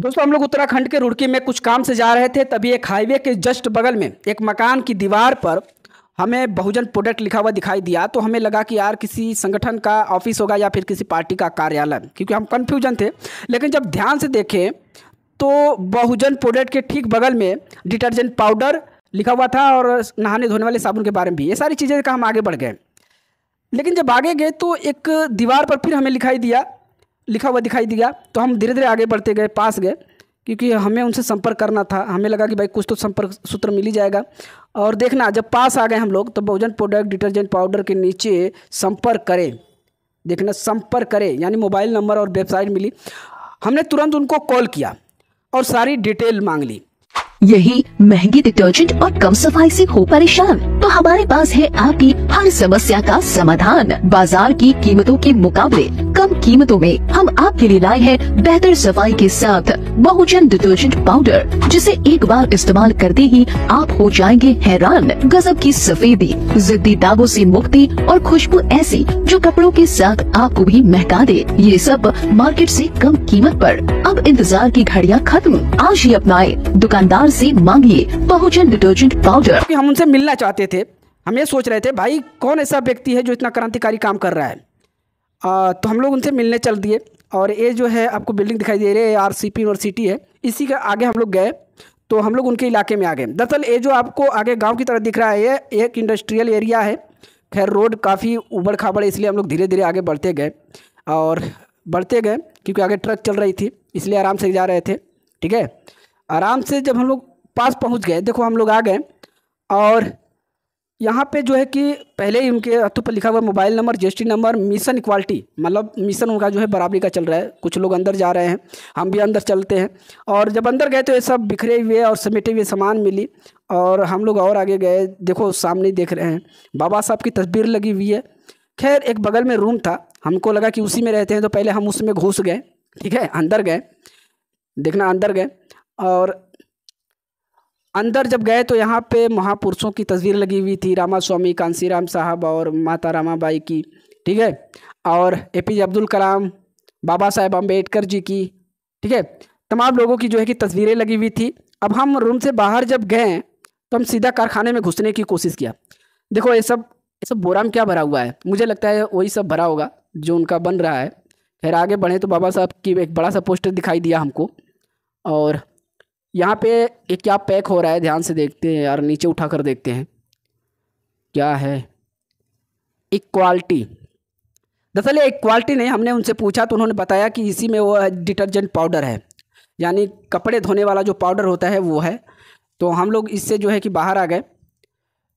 दोस्तों हम लोग उत्तराखंड के रुड़की में कुछ काम से जा रहे थे तभी एक हाईवे के जस्ट बगल में एक मकान की दीवार पर हमें बहुजन प्रोडक्ट लिखा हुआ दिखाई दिया तो हमें लगा कि यार किसी संगठन का ऑफिस होगा या फिर किसी पार्टी का कार्यालय क्योंकि हम कन्फ्यूजन थे लेकिन जब ध्यान से देखें तो बहुजन प्रोडक्ट के ठीक बगल में डिटर्जेंट पाउडर लिखा हुआ था और नहाने धोने वाले साबुन के बारे में भी ये सारी चीज़ें का हम आगे बढ़ गए लेकिन जब आगे गए तो एक दीवार पर फिर हमें लिखाई दिया लिखा हुआ दिखाई दिया तो हम धीरे धीरे आगे बढ़ते गए पास गए क्योंकि हमें उनसे संपर्क करना था हमें लगा कि भाई कुछ तो संपर्क सूत्र मिल ही जाएगा और देखना जब पास आ गए हम लोग तो बहुजन प्रोडक्ट डिटर्जेंट पाउडर के नीचे संपर्क करें देखना संपर्क करें यानी मोबाइल नंबर और वेबसाइट मिली हमने तुरंत उनको कॉल किया और सारी डिटेल मांग ली यही महंगी डिटर्जेंट और कम सफाई से हो परेशान तो हमारे पास है आपकी हर समस्या का समाधान बाजार की कीमतों के मुकाबले कम कीमतों में हम आपके लिए लाए हैं बेहतर सफाई के साथ बहुजन डिटर्जेंट पाउडर जिसे एक बार इस्तेमाल करते ही आप हो जाएंगे हैरान गजब की सफेदी जिद्दी दागों से मुक्ति और खुशबू ऐसी जो कपड़ों के साथ आपको भी महका दे ये सब मार्केट से कम कीमत पर अब इंतजार की घड़ियाँ खत्म आज ही अपनाए दुकानदार से मांगिए बहुजन डिटर्जेंट पाउडर हम उनसे मिलना चाहते थे हम ये सोच रहे थे भाई कौन ऐसा व्यक्ति है जो इतना क्रांतिकारी काम कर रहा है तो हम लोग उनसे मिलने चल दिए और ये जो है आपको बिल्डिंग दिखाई दे रही है आर सी पी यूनिवर्सिटी है इसी के आगे हम लोग गए तो हम लोग उनके इलाके में आ गए दरअसल ये जो आपको आगे गांव की तरह दिख रहा है ये एक इंडस्ट्रियल एरिया है खैर रोड काफ़ी उबड़ खाबड़ इसलिए हम लोग धीरे धीरे आगे बढ़ते गए और बढ़ते गए क्योंकि आगे ट्रक चल रही थी इसलिए आराम से जा रहे थे ठीक है आराम से जब हम लोग पास पहुँच गए देखो हम लोग आ गए और यहाँ पे जो है कि पहले ही उनके हथों पर लिखा हुआ mobile number T number mission equality मतलब मिशन उनका जो है बराबरी का चल रहा है कुछ लोग अंदर जा रहे हैं हम भी अंदर चलते हैं और जब अंदर गए तो ये सब बिखरे हुए और समेटे हुए सामान मिली और हम लोग और आगे गए देखो सामने देख रहे हैं बाबा साहब की तस्वीर लगी हुई है खैर एक बगल में रूम था हमको लगा कि उसी में रहते हैं तो पहले हम उसमें घुस गए ठीक है अंदर गए देखना अंदर गए और अंदर जब गए तो यहाँ पे महापुरुषों की तस्वीर लगी हुई थी रामा स्वामी कांसीराम साहब और माता रामाबाई की ठीक है और A P J Abdul Kalam Baba Saheb Ambedkar ji की ठीक है तमाम लोगों की जो है कि तस्वीरें लगी हुई थी अब हम रूम से बाहर जब गए तो हम सीधा कारखाने में घुसने की कोशिश किया देखो ये सब ये सब बोरा में क्या भरा हुआ है मुझे लगता है वही सब भरा होगा जो उनका बन रहा है खैर आगे बढ़े तो बाबा साहब की एक बड़ा सा पोस्टर दिखाई दिया हमको और यहाँ पे ये क्या पैक हो रहा है ध्यान से देखते हैं यार नीचे उठा कर देखते हैं क्या है इक्वालिटी दरअसल ये इक्वालिटी नहीं हमने उनसे पूछा तो उन्होंने बताया कि इसी में वो डिटर्जेंट पाउडर है यानी कपड़े धोने वाला जो पाउडर होता है वो है तो हम लोग इससे जो है कि बाहर आ गए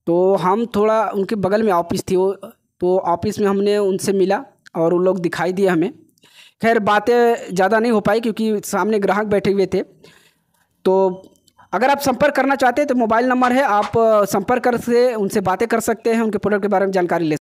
तो हम थोड़ा उनके बगल में ऑफिस थी वो तो ऑफिस में हमने उनसे मिला और उन लोग दिखाई दिए हमें खैर बातें ज़्यादा नहीं हो पाई क्योंकि सामने ग्राहक बैठे हुए थे तो अगर आप संपर्क करना चाहते हैं तो मोबाइल नंबर है आप संपर्क कर से उनसे बातें कर सकते हैं उनके प्रोडक्ट के बारे में जानकारी ले